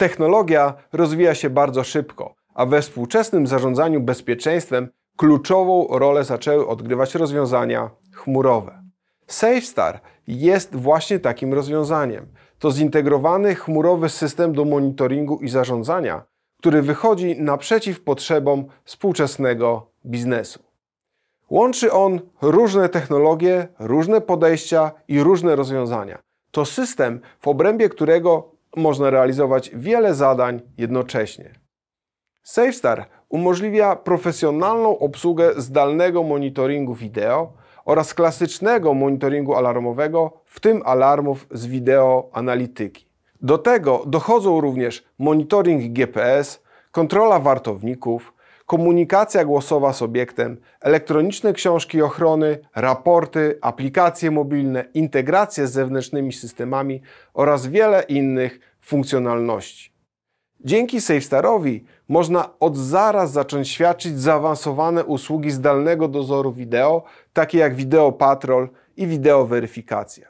Technologia rozwija się bardzo szybko, a we współczesnym zarządzaniu bezpieczeństwem kluczową rolę zaczęły odgrywać rozwiązania chmurowe. SafeStar jest właśnie takim rozwiązaniem. To zintegrowany chmurowy system do monitoringu i zarządzania, który wychodzi naprzeciw potrzebom współczesnego biznesu. Łączy on różne technologie, różne podejścia i różne rozwiązania. To system, w obrębie którego można realizować wiele zadań jednocześnie. SafeStar umożliwia profesjonalną obsługę zdalnego monitoringu wideo oraz klasycznego monitoringu alarmowego, w tym alarmów z wideo analityki. Do tego dochodzą również monitoring GPS, kontrola wartowników, komunikacja głosowa z obiektem, elektroniczne książki ochrony, raporty, aplikacje mobilne, integracje z zewnętrznymi systemami oraz wiele innych funkcjonalności. Dzięki SafeStarowi można od zaraz zacząć świadczyć zaawansowane usługi zdalnego dozoru wideo, takie jak wideo patrol i wideo weryfikacja.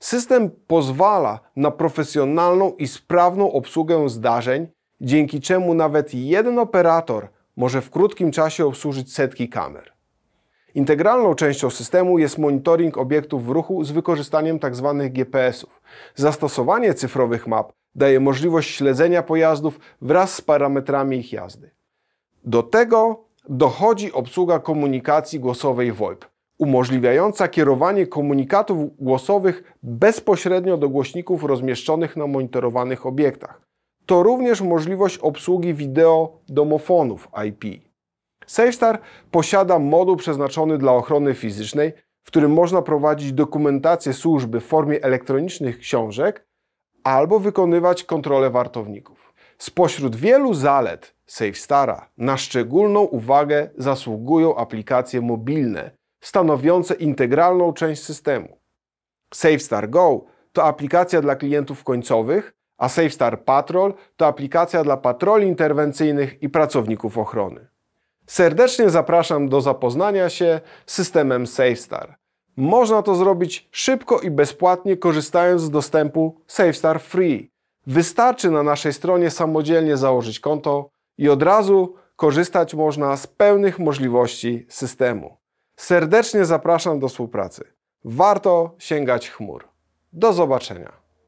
System pozwala na profesjonalną i sprawną obsługę zdarzeń, dzięki czemu nawet jeden operator może w krótkim czasie obsłużyć setki kamer. Integralną częścią systemu jest monitoring obiektów w ruchu z wykorzystaniem tzw. Tak GPS-ów. Zastosowanie cyfrowych map daje możliwość śledzenia pojazdów wraz z parametrami ich jazdy. Do tego dochodzi obsługa komunikacji głosowej VoIP, umożliwiająca kierowanie komunikatów głosowych bezpośrednio do głośników rozmieszczonych na monitorowanych obiektach to również możliwość obsługi wideo domofonów IP. SafeStar posiada moduł przeznaczony dla ochrony fizycznej, w którym można prowadzić dokumentację służby w formie elektronicznych książek albo wykonywać kontrolę wartowników. Spośród wielu zalet SafeStara na szczególną uwagę zasługują aplikacje mobilne, stanowiące integralną część systemu. SafeStar Go to aplikacja dla klientów końcowych, a SafeStar Patrol to aplikacja dla patroli interwencyjnych i pracowników ochrony. Serdecznie zapraszam do zapoznania się z systemem SafeStar. Można to zrobić szybko i bezpłatnie korzystając z dostępu SafeStar Free. Wystarczy na naszej stronie samodzielnie założyć konto i od razu korzystać można z pełnych możliwości systemu. Serdecznie zapraszam do współpracy. Warto sięgać chmur. Do zobaczenia.